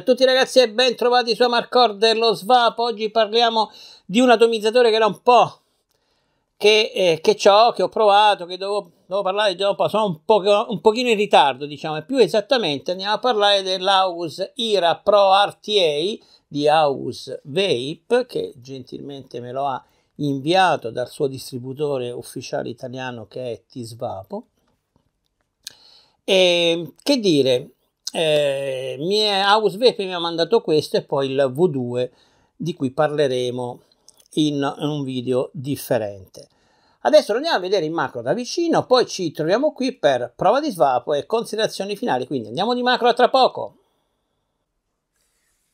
a tutti ragazzi e ben trovati su Amarcord dello Svap. Oggi parliamo di un atomizzatore che era un po' che, eh, che ho, che ho provato, che dovevo, dovevo parlare già un po', sono un, po', un pochino in ritardo diciamo e più esattamente andiamo a parlare dell'Augus IRA Pro RTA di Aus Vape che gentilmente me lo ha inviato dal suo distributore ufficiale italiano che è Tisvapo. E, ehm, che dire, eh, mi è, Ausvepe mi ha mandato questo e poi il V2 di cui parleremo in un video differente. Adesso lo andiamo a vedere in macro da vicino, poi ci troviamo qui per prova di svapo e considerazioni finali, quindi andiamo di macro a tra poco.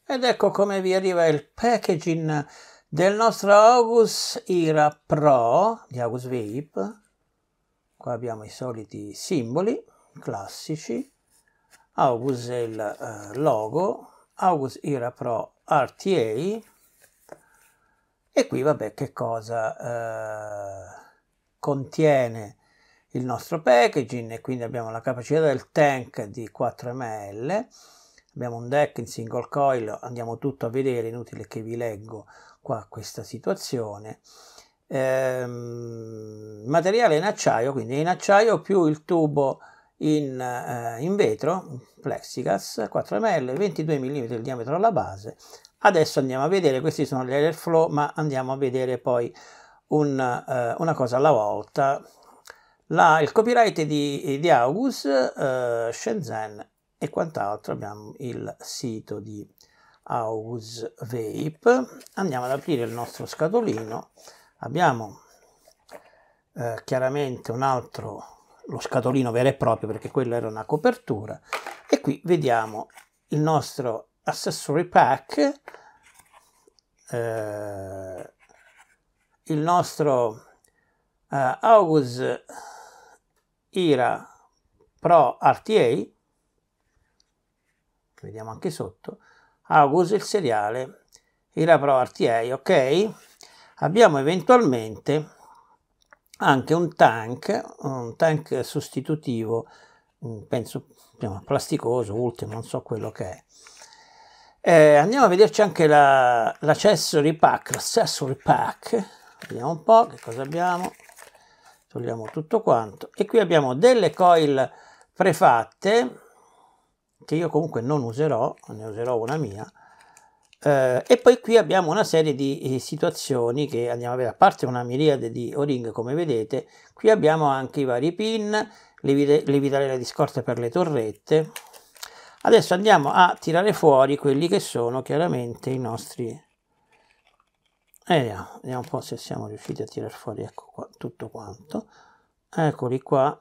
Ed ecco come vi arriva il packaging del nostro August Ira Pro di August Vape. Qua abbiamo i soliti simboli classici August il uh, logo, August Era Pro RTA e qui vabbè che cosa uh, contiene il nostro packaging e quindi abbiamo la capacità del tank di 4 ml abbiamo un deck in single coil andiamo tutto a vedere inutile che vi leggo qua questa situazione ehm, materiale in acciaio quindi in acciaio più il tubo in, eh, in vetro, plexigas, 4 ml, 22 mm il diametro alla base. Adesso andiamo a vedere, questi sono gli Airflow, ma andiamo a vedere poi un, eh, una cosa alla volta. La, il copyright di, di August, eh, Shenzhen e quant'altro, abbiamo il sito di August Vape. Andiamo ad aprire il nostro scatolino. Abbiamo eh, chiaramente un altro lo scatolino vero e proprio perché quella era una copertura e qui vediamo il nostro accessory pack eh, il nostro eh, August IRA Pro RTA vediamo anche sotto August il seriale IRA Pro RTA ok abbiamo eventualmente anche un tank, un tank sostitutivo, mm, penso diciamo, plasticoso, ultimo, non so quello che è. Eh, andiamo a vederci anche la, l'accessory pack, l'accessory pack, vediamo un po' che cosa abbiamo, togliamo tutto quanto, e qui abbiamo delle coil prefatte, che io comunque non userò, ne userò una mia, eh, e poi qui abbiamo una serie di eh, situazioni che andiamo a vedere, a parte una miriade di O-ring come vedete, qui abbiamo anche i vari pin, le, vite, le vitarelle di scorte per le torrette. Adesso andiamo a tirare fuori quelli che sono chiaramente i nostri... Eh, vediamo, vediamo un po' se siamo riusciti a tirare fuori ecco qua, tutto quanto. Eccoli qua.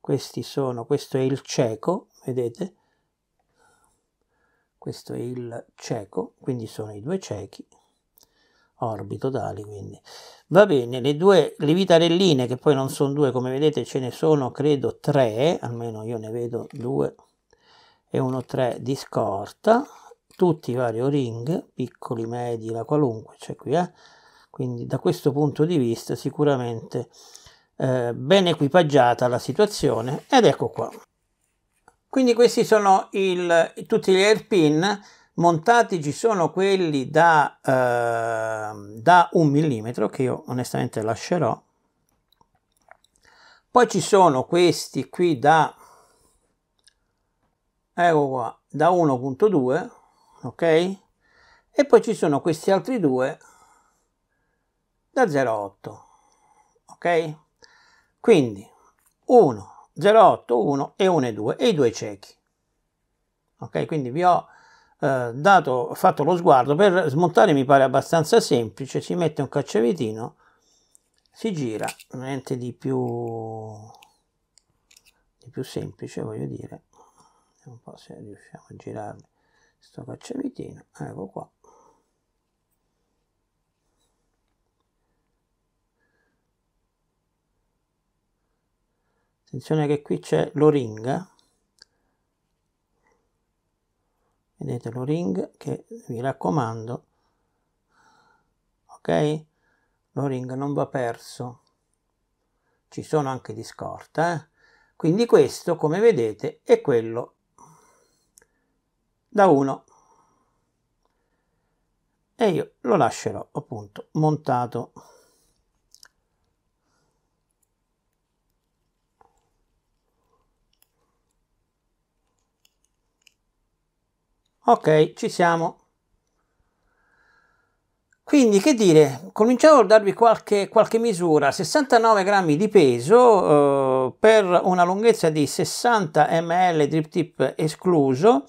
Questi sono, questo è il cieco, vedete questo è il cieco quindi sono i due ciechi orbito tali quindi va bene le due le vitarelline che poi non sono due come vedete ce ne sono credo tre almeno io ne vedo due e uno tre di scorta tutti i vari ring piccoli medi la qualunque c'è qui eh? quindi da questo punto di vista sicuramente eh, ben equipaggiata la situazione ed ecco qua quindi questi sono il, tutti gli airpin montati, ci sono quelli da, eh, da un millimetro che io onestamente lascerò. Poi ci sono questi qui da, ecco qua, da 1.2, ok? E poi ci sono questi altri due da 0.8, ok? Quindi 1 0,8, 1 e 1,2 e i due ciechi. Ok, quindi vi ho eh, dato, fatto lo sguardo, per smontare mi pare abbastanza semplice, si mette un cacciavitino, si gira, niente di più, di più semplice voglio dire, vediamo un po' se riusciamo a girarlo, questo cacciavitino, ecco qua, attenzione che qui c'è l'oringa vedete l'oring che vi raccomando ok l'oring non va perso ci sono anche di scorta eh? quindi questo come vedete è quello da 1 e io lo lascerò appunto montato Ok, ci siamo. Quindi che dire, cominciamo a darvi qualche, qualche misura, 69 grammi di peso eh, per una lunghezza di 60 ml drip tip escluso,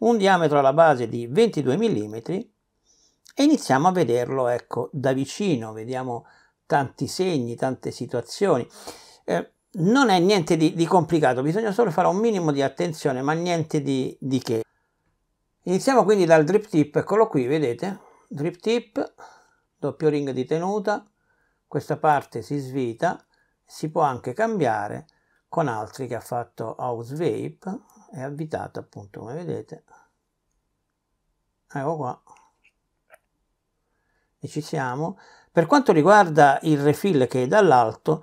un diametro alla base di 22 mm e iniziamo a vederlo ecco da vicino, vediamo tanti segni, tante situazioni. Eh, non è niente di, di, complicato, bisogna solo fare un minimo di attenzione, ma niente di, di che. Iniziamo quindi dal drip tip, eccolo qui, vedete? Drip tip, doppio ring di tenuta, questa parte si svita, si può anche cambiare con altri che ha fatto House Vape, è avvitata appunto come vedete. Ecco qua. E ci siamo. Per quanto riguarda il refill che è dall'alto,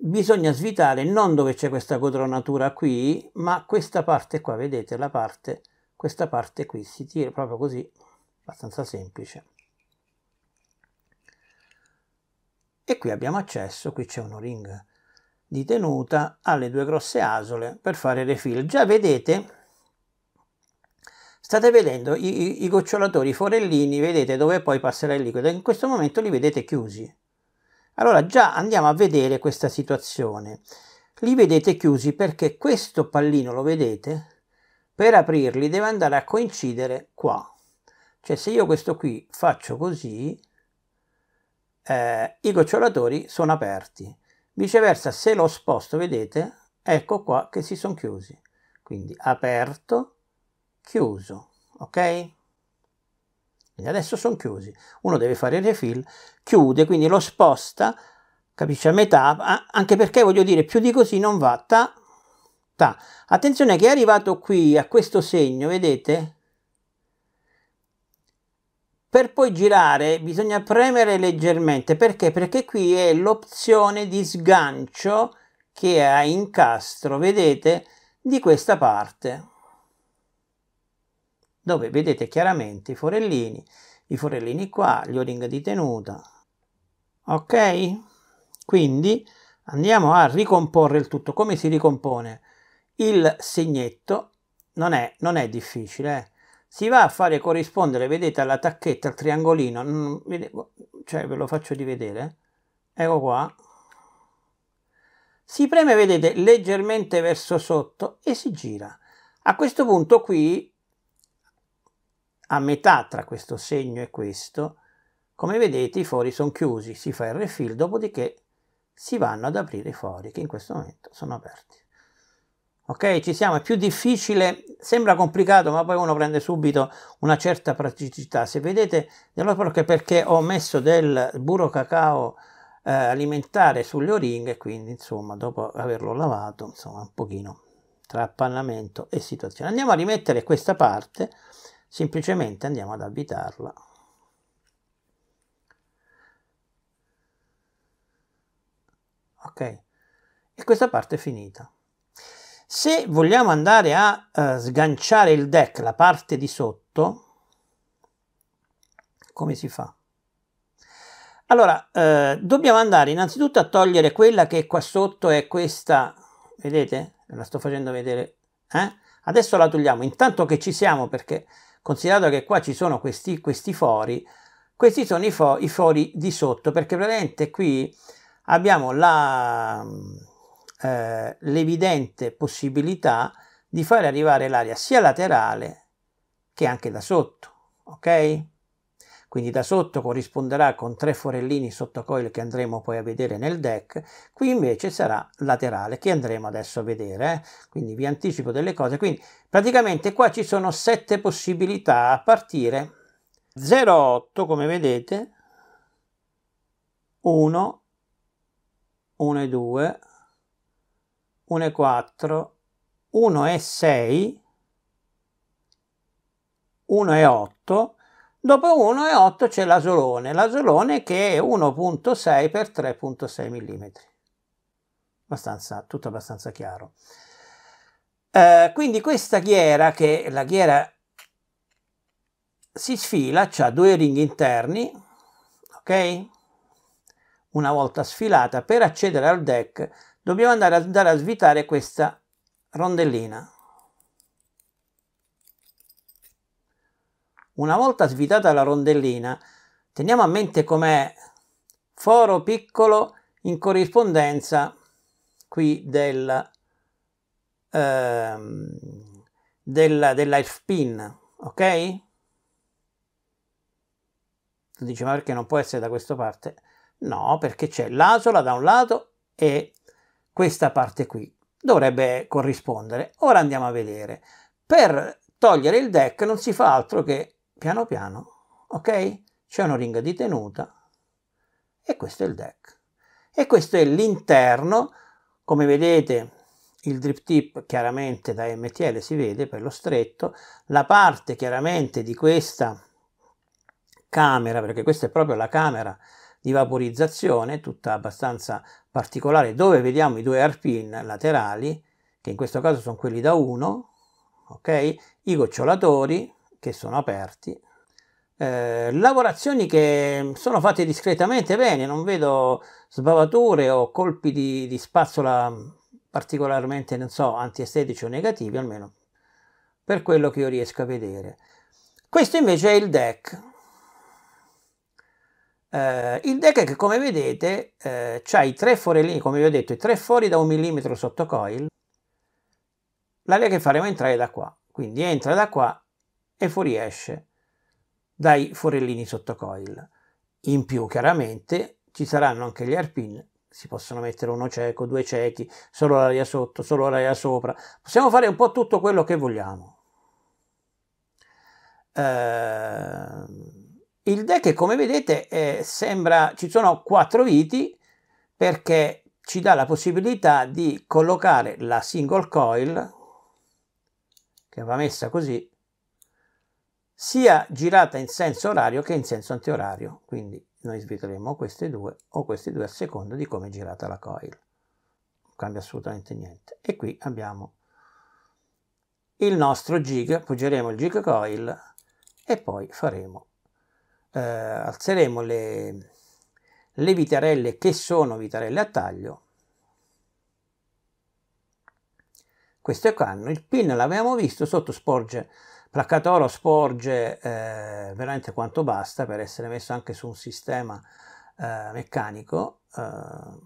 bisogna svitare non dove c'è questa codronatura qui, ma questa parte qua, vedete, la parte questa parte qui si tira proprio così abbastanza semplice e qui abbiamo accesso qui c'è un o-ring di tenuta alle due grosse asole per fare refill già vedete state vedendo i, i gocciolatori i forellini vedete dove poi passerà il liquido in questo momento li vedete chiusi allora già andiamo a vedere questa situazione li vedete chiusi perché questo pallino lo vedete per aprirli deve andare a coincidere qua. Cioè se io questo qui faccio così, eh, i gocciolatori sono aperti. Viceversa, se lo sposto, vedete, ecco qua che si sono chiusi. Quindi aperto, chiuso, ok? Quindi adesso sono chiusi. Uno deve fare il refill, chiude, quindi lo sposta, capisce, a metà, anche perché voglio dire, più di così non va, ta, città. Attenzione che è arrivato qui a questo segno, vedete? Per poi girare bisogna premere leggermente, perché? Perché qui è l'opzione di sgancio che ha incastro, vedete, di questa parte. Dove vedete chiaramente i forellini, i forellini qua, gli o-ring di tenuta. Ok? Quindi andiamo a ricomporre il tutto. Come si ricompone? il segnetto non è, non è difficile. Eh. Si va a fare corrispondere, vedete, alla tacchetta, al triangolino, mm, boh, cioè ve lo faccio di vedere, ecco qua. Si preme, vedete, leggermente verso sotto e si gira. A questo punto qui, a metà tra questo segno e questo, come vedete i fori sono chiusi, si fa il refill, dopodiché si vanno ad aprire i fori che in questo momento sono aperti ok? Ci siamo, è più difficile, sembra complicato, ma poi uno prende subito una certa praticità. Se vedete, perché ho messo del burro cacao eh, alimentare sulle oringhe, quindi insomma, dopo averlo lavato, insomma, un pochino tra appannamento e situazione. Andiamo a rimettere questa parte, semplicemente andiamo ad avvitarla. Ok, e questa parte è finita. Se vogliamo andare a eh, sganciare il deck, la parte di sotto, come si fa? Allora, eh, dobbiamo andare innanzitutto a togliere quella che qua sotto è questa, vedete? La sto facendo vedere, eh? Adesso la togliamo, intanto che ci siamo, perché considerato che qua ci sono questi, questi fori, questi sono i, fo i fori di sotto, perché praticamente qui abbiamo la eh, l'evidente possibilità di fare arrivare l'aria sia laterale che anche da sotto, ok? Quindi da sotto corrisponderà con tre forellini sotto coil che andremo poi a vedere nel deck, qui invece sarà laterale che andremo adesso a vedere, eh? quindi vi anticipo delle cose, quindi praticamente qua ci sono sette possibilità a partire 0,8 come vedete, 1, 1 e 2, 1 e 4, 1 e 6, 1 e 8, dopo 1 e 8 c'è l'asolone, l'asolone che è 1.6 x 3.6 mm. Abbastanza, tutto abbastanza chiaro. Eh, quindi questa ghiera, che la ghiera si sfila, ha due ringhi interni, ok? Una volta sfilata, per accedere al deck dobbiamo andare, a, andare a svitare questa rondellina. Una volta svitata la rondellina, teniamo a mente com'è foro piccolo in corrispondenza qui del, ehm, della, della spin, ok? Tu dici ma perché non può essere da questa parte? No, perché c'è l'asola da un lato e questa parte qui. Dovrebbe corrispondere. Ora andiamo a vedere. Per togliere il deck non si fa altro che piano piano, ok? C'è una ringa di tenuta e questo è il deck. E questo è l'interno, come vedete il drip tip chiaramente da MTL si vede per lo stretto, la parte chiaramente di questa camera, perché questa è proprio la camera di vaporizzazione, tutta abbastanza particolare dove vediamo i due arpin laterali, che in questo caso sono quelli da 1, ok? I gocciolatori che sono aperti. Eh, lavorazioni che sono fatte discretamente bene, non vedo sbavature o colpi di, di spazzola particolarmente, non so, antiestetici o negativi, almeno per quello che io riesco a vedere. Questo invece è il deck, eh, il deck come vedete eh, ha i tre forellini, come vi ho detto, i tre fori da un millimetro sotto coil. L'area che faremo entrare da qua, quindi entra da qua e fuoriesce dai forellini sotto coil. In più chiaramente ci saranno anche gli airpin si possono mettere uno cieco, due ciechi, solo l'aria sotto, solo l'aria sopra, possiamo fare un po' tutto quello che vogliamo. Eh, il deck, come vedete, eh, sembra ci sono quattro viti perché ci dà la possibilità di collocare la single coil, che va messa così, sia girata in senso orario che in senso antiorario. Quindi noi sviteremo queste due o queste due a seconda di come è girata la coil. Non cambia assolutamente niente. E qui abbiamo il nostro gig, appoggeremo il gig coil e poi faremo eh, alzeremo le, le vitarelle che sono vitarelle a taglio questo è canno il pin l'abbiamo visto sotto sporge placcatoro sporge eh, veramente quanto basta per essere messo anche su un sistema eh, meccanico eh.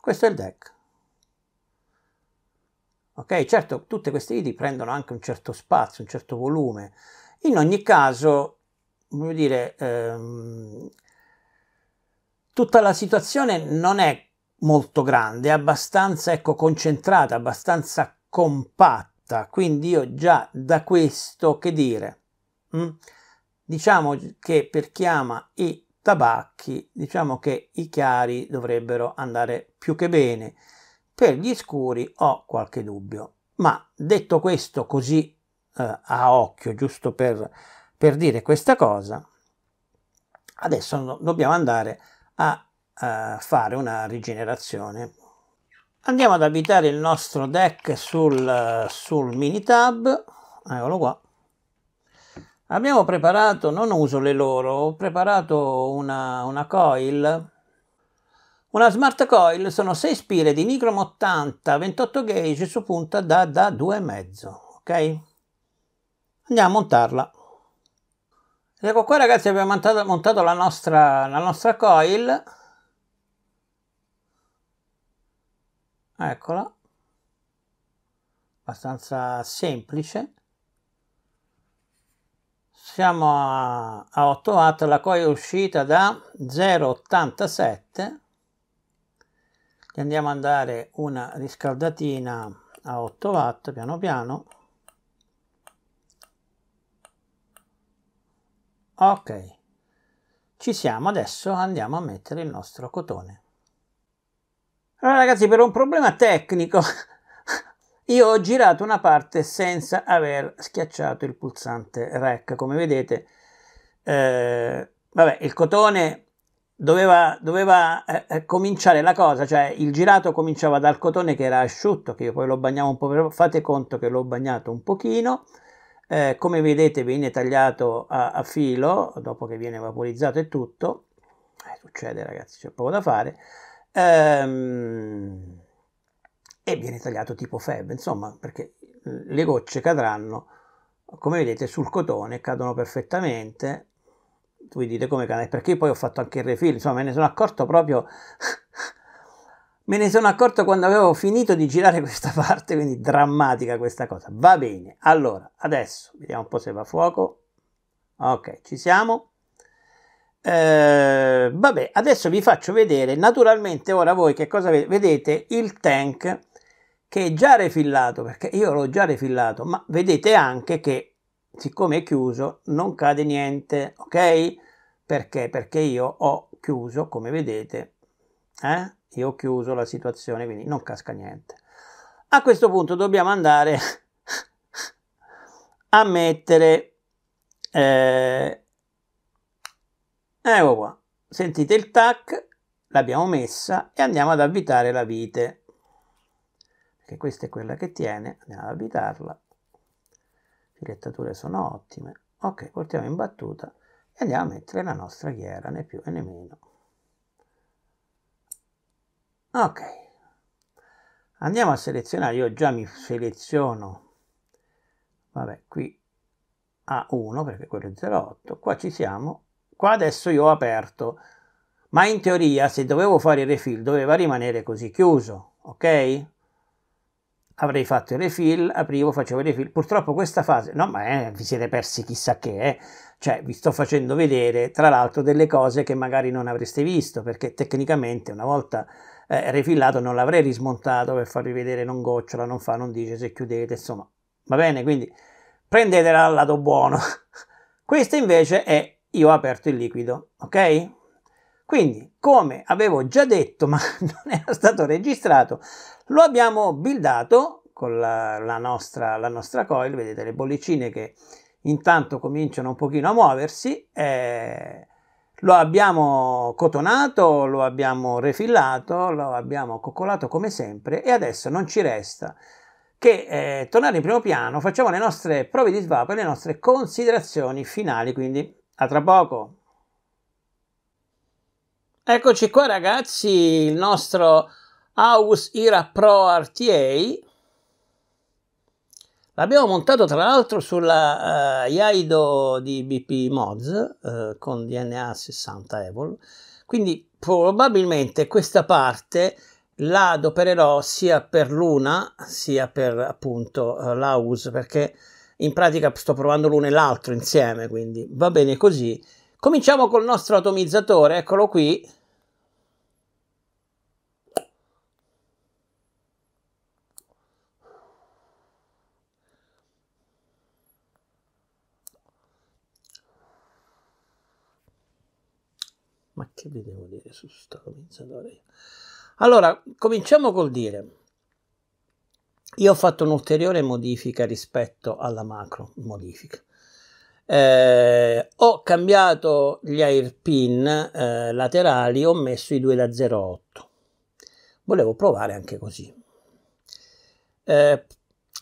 questo è il deck ok certo tutte queste viti prendono anche un certo spazio un certo volume in ogni caso voglio dire, ehm, tutta la situazione non è molto grande, è abbastanza ecco, concentrata, abbastanza compatta, quindi io già da questo che dire, mh? Mm, diciamo che per chi ama i tabacchi, diciamo che i chiari dovrebbero andare più che bene, per gli scuri ho qualche dubbio, ma detto questo così eh, a occhio, giusto per per dire questa cosa, adesso dobbiamo andare a, a fare una rigenerazione. Andiamo ad abitare il nostro deck sul, sul mini tab, eccolo qua. Abbiamo preparato, non uso le loro, ho preparato una, una coil una smart coil sono 6 spire di Microm 80 28 gauge su punta da, da 2,5. Ok? Andiamo a montarla. Ecco qua ragazzi abbiamo montato, montato la, nostra, la nostra coil. Eccola. Abbastanza semplice. Siamo a, a 8 watt, la coil è uscita da 0,87. Andiamo a dare una riscaldatina a 8 watt piano piano. ok ci siamo adesso andiamo a mettere il nostro cotone allora ragazzi per un problema tecnico io ho girato una parte senza aver schiacciato il pulsante REC come vedete eh, vabbè il cotone doveva, doveva eh, eh, cominciare la cosa cioè il girato cominciava dal cotone che era asciutto che io poi lo bagnavo un po' fate conto che l'ho bagnato un pochino eh, come vedete viene tagliato a, a, filo dopo che viene vaporizzato e tutto. Eh, succede ragazzi, c'è poco da fare. Ehm, e viene tagliato tipo feb, insomma, perché le gocce cadranno, come vedete, sul cotone, cadono perfettamente. Voi dite come cade, perché poi ho fatto anche il refill, insomma me ne sono accorto proprio Me ne sono accorto quando avevo finito di girare questa parte, quindi drammatica questa cosa. Va bene, allora, adesso vediamo un po' se va a fuoco. Ok, ci siamo. Eh, vabbè, adesso vi faccio vedere, naturalmente ora voi che cosa vedete? Vedete il tank che è già refillato, perché io l'ho già refillato, ma vedete anche che siccome è chiuso non cade niente, ok? Perché? Perché io ho chiuso, come vedete, eh? Io ho chiuso la situazione, quindi non casca niente. A questo punto dobbiamo andare a mettere... Eh, ecco qua, sentite il tac, l'abbiamo messa e andiamo ad avvitare la vite. Perché questa è quella che tiene, andiamo ad avvitarla. Filettature sono ottime. Ok, portiamo in battuta e andiamo a mettere la nostra ghiera, né più né meno ok andiamo a selezionare io già mi seleziono vabbè qui A1 perché quello è 08 qua ci siamo qua adesso io ho aperto ma in teoria se dovevo fare il refill doveva rimanere così chiuso ok avrei fatto il refill aprivo facevo il refill purtroppo questa fase no ma eh, vi siete persi chissà che eh. cioè vi sto facendo vedere tra l'altro delle cose che magari non avreste visto perché tecnicamente una volta eh, rifillato non l'avrei rismontato per farvi vedere non gocciola, non fa, non dice se chiudete, insomma. Va bene, quindi prendetela al lato buono. Questa invece è io ho aperto il liquido, ok? Quindi, come avevo già detto, ma non era stato registrato, lo abbiamo buildato con la, la, nostra, la nostra coil, vedete le bollicine che intanto cominciano un pochino a muoversi, eh, lo abbiamo cotonato, lo abbiamo refillato, lo abbiamo coccolato come sempre e adesso non ci resta che eh, tornare in primo piano, facciamo le nostre prove di svapo e le nostre considerazioni finali, quindi a tra poco. Eccoci qua ragazzi, il nostro August Ira Pro RTA L'abbiamo montato tra l'altro sulla uh, Yaido di BP Mods uh, con DNA 60 Evol, quindi probabilmente questa parte la adopererò sia per l'una sia per appunto uh, la US perché in pratica sto provando l'uno e l'altro insieme, quindi va bene così. Cominciamo col nostro atomizzatore, eccolo qui, Che vi devo dire su sto cominciatore? Allora, cominciamo col dire. Io ho fatto un'ulteriore modifica rispetto alla macro modifica. Eh, ho cambiato gli airpin eh, laterali, ho messo i due da 0,8. Volevo provare anche così. Eh,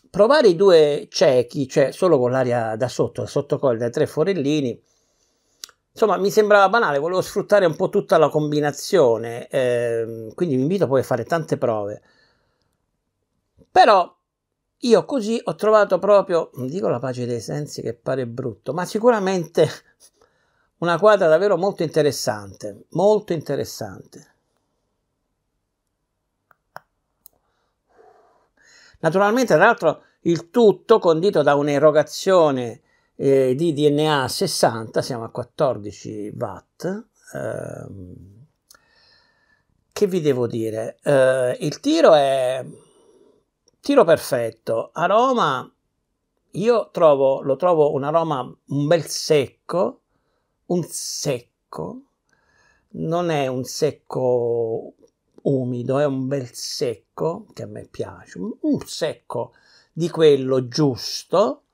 provare i due ciechi, cioè solo con l'aria da sotto, da sottocolla, da tre forellini, Insomma, mi sembrava banale, volevo sfruttare un po' tutta la combinazione, eh, quindi vi invito poi a fare tante prove. Però io così ho trovato proprio, non dico la pace dei sensi che pare brutto, ma sicuramente una quadra davvero molto interessante, molto interessante. Naturalmente, tra l'altro, il tutto condito da un'erogazione eh, di DNA 60, siamo a 14 watt. Ehm, che vi devo dire? Eh, il tiro è tiro perfetto. Aroma, io trovo, lo trovo un aroma un bel secco, un secco, non è un secco umido, è un bel secco che a me piace, un secco di quello giusto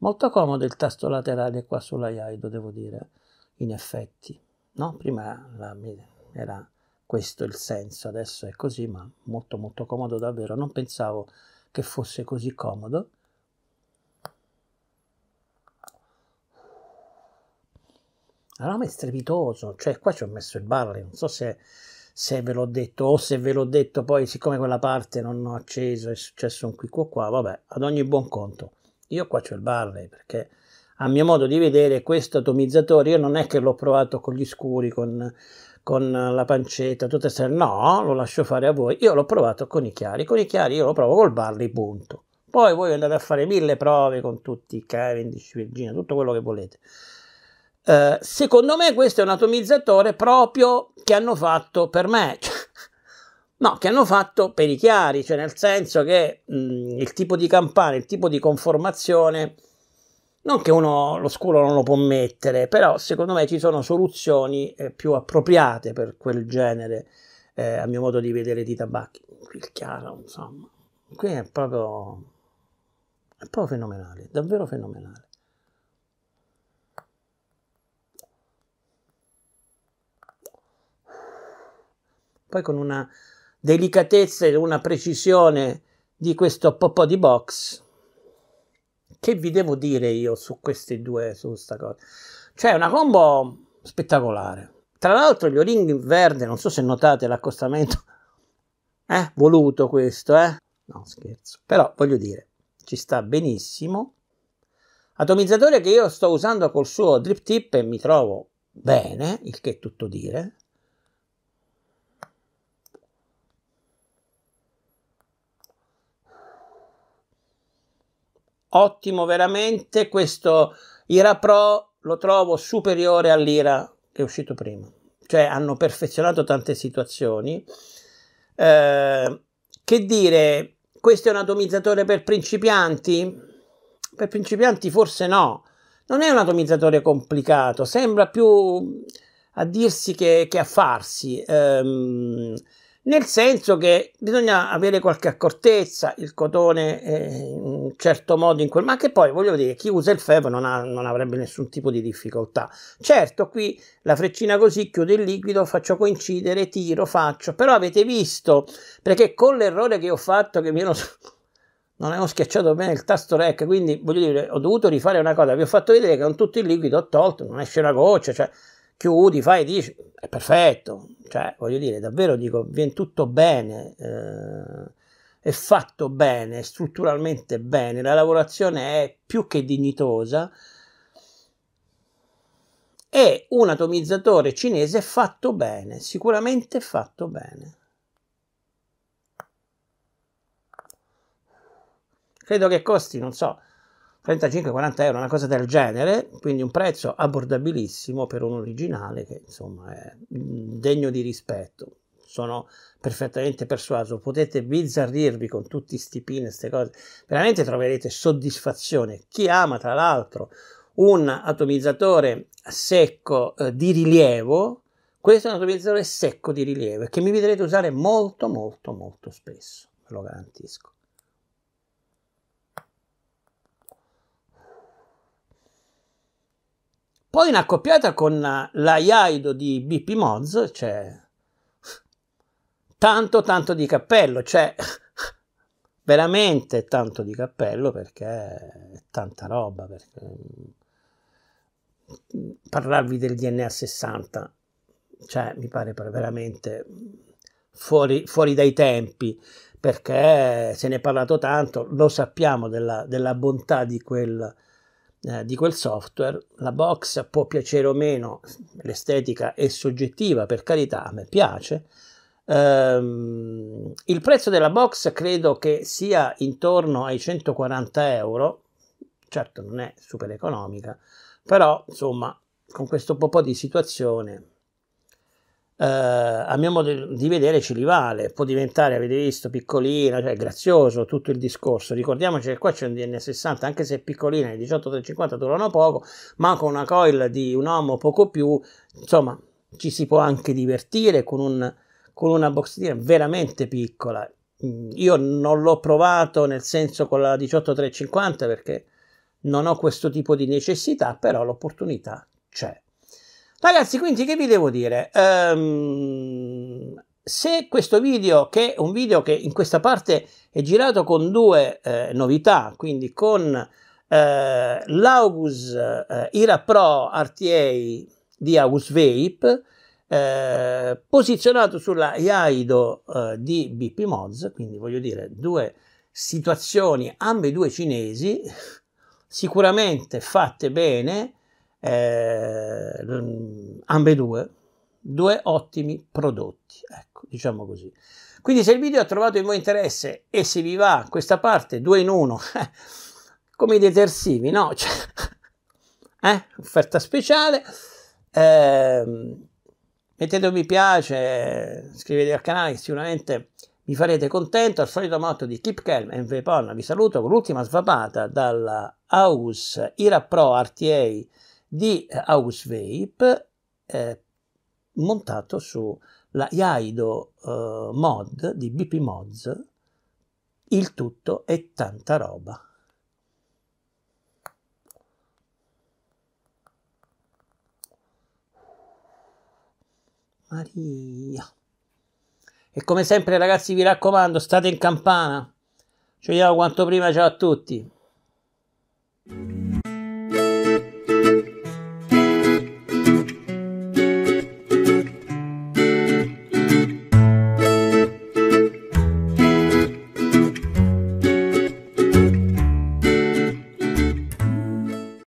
Molto comodo il tasto laterale qua sulla Yaido, devo dire, in effetti. No? Prima la, era questo il senso, adesso è così, ma molto molto comodo davvero. Non pensavo che fosse così comodo. L'aroma è strepitoso, cioè qua ci ho messo il barley, non so se, se, ve l'ho detto o se ve l'ho detto poi siccome quella parte non ho acceso è successo un quico qua, vabbè, ad ogni buon conto. Io qua c'ho il Barley perché a mio modo di vedere questo atomizzatore io non è che l'ho provato con gli scuri, con, con la pancetta, tutte queste no, lo lascio fare a voi. Io l'ho provato con i chiari, con i chiari io lo provo col Barley, punto. Poi voi andate a fare mille prove con tutti i Cavendish, Virginia, tutto quello che volete. Eh, secondo me questo è un atomizzatore proprio che hanno fatto per me. Cioè, No, che hanno fatto per i chiari, cioè nel senso che mh, il tipo di campana, il tipo di conformazione, non che uno lo scuro non lo può mettere, però secondo me ci sono soluzioni eh, più appropriate per quel genere, eh, a mio modo di vedere, di tabacchi. Il chiaro, insomma, qui è proprio, è proprio fenomenale, davvero fenomenale. Poi con una delicatezza e una precisione di questo popò di box. Che vi devo dire io su queste due, su questa cosa? Cioè, una combo spettacolare. Tra l'altro, gli oringhi verde, non so se notate l'accostamento, eh, voluto questo, eh? No, scherzo. Però, voglio dire, ci sta benissimo. Atomizzatore che io sto usando col suo drip tip e mi trovo bene, il che è tutto dire. ottimo veramente questo Ira Pro lo trovo superiore all'Ira che è uscito prima cioè hanno perfezionato tante situazioni eh, che dire questo è un atomizzatore per principianti per principianti forse no non è un atomizzatore complicato sembra più a dirsi che, che a farsi ehm, nel senso che bisogna avere qualche accortezza, il cotone eh, in un certo modo in quel, ma che poi voglio dire, chi usa il febbre non, non avrebbe nessun tipo di difficoltà. Certo, qui la freccina così, chiudo il liquido, faccio coincidere, tiro, faccio, però avete visto, perché con l'errore che ho fatto, che mi ero... Non avevo schiacciato bene il tasto REC, quindi voglio dire, ho dovuto rifare una cosa. Vi ho fatto vedere che con tutto il liquido ho tolto, non esce una goccia, cioè chiudi, fai, dici, è perfetto, cioè voglio dire, davvero dico, viene tutto bene, eh, è fatto bene, strutturalmente bene, la lavorazione è più che dignitosa e un atomizzatore cinese fatto bene, sicuramente fatto bene. Credo che costi, non so, 35-40 euro, una cosa del genere, quindi un prezzo abbordabilissimo per un originale che insomma è degno di rispetto. Sono perfettamente persuaso, potete bizzarrirvi con tutti questi pin queste cose, veramente troverete soddisfazione. Chi ama tra l'altro un atomizzatore secco eh, di rilievo, questo è un atomizzatore secco di rilievo e che mi vedrete usare molto molto molto spesso, ve lo garantisco. Poi in accoppiata con la Iaido di BP Mods c'è cioè, tanto tanto di cappello, cioè veramente tanto di cappello perché è tanta roba. Perché... Mm, parlarvi del DNA 60, cioè mi pare veramente fuori, fuori dai tempi perché se ne è parlato tanto, lo sappiamo della, della bontà di quel eh, di quel software, la box può piacere o meno, l'estetica è soggettiva, per carità, a me piace. Ehm, il prezzo della box credo che sia intorno ai 140 euro, certo non è super economica, però insomma con questo po' di situazione eh, a mio modo di vedere ci rivale, può diventare, avete visto, piccolina, cioè grazioso tutto il discorso. Ricordiamoci che qua c'è un DN60, anche se è piccolina, i 18350 durano poco, ma con una coil di un uomo poco più, insomma, ci si può anche divertire con, un, con una boxina veramente piccola. Mm, io non l'ho provato nel senso con la 18350 perché non ho questo tipo di necessità, però l'opportunità c'è. Ragazzi, quindi che vi devo dire? Um, se questo video, che è un video che in questa parte è girato con due eh, novità, quindi con eh, l'Augus eh, Ira Pro RTA di Augus Vape, eh, posizionato sulla Iaido eh, di BP Mods, quindi voglio dire due situazioni, ambedue cinesi, sicuramente fatte bene, eh, mm, ambedue, due ottimi prodotti, ecco, diciamo così. Quindi se il video ha trovato il mio interesse e se vi va questa parte, due in uno, come i detersivi, no? Cioè, eh? Offerta speciale. Eh, mettete un mi piace, iscrivetevi al canale, sicuramente mi farete contento. Al solito motto di Keep Calm and Vapon, vi saluto con l'ultima svapata dalla aus Ira Pro RTA di eh, Ausvape eh, montato sulla Yaido eh, Mod di BP Mods. Il tutto è tanta roba. Maria. E come sempre ragazzi vi raccomando, state in campana. Ci vediamo quanto prima, ciao a tutti.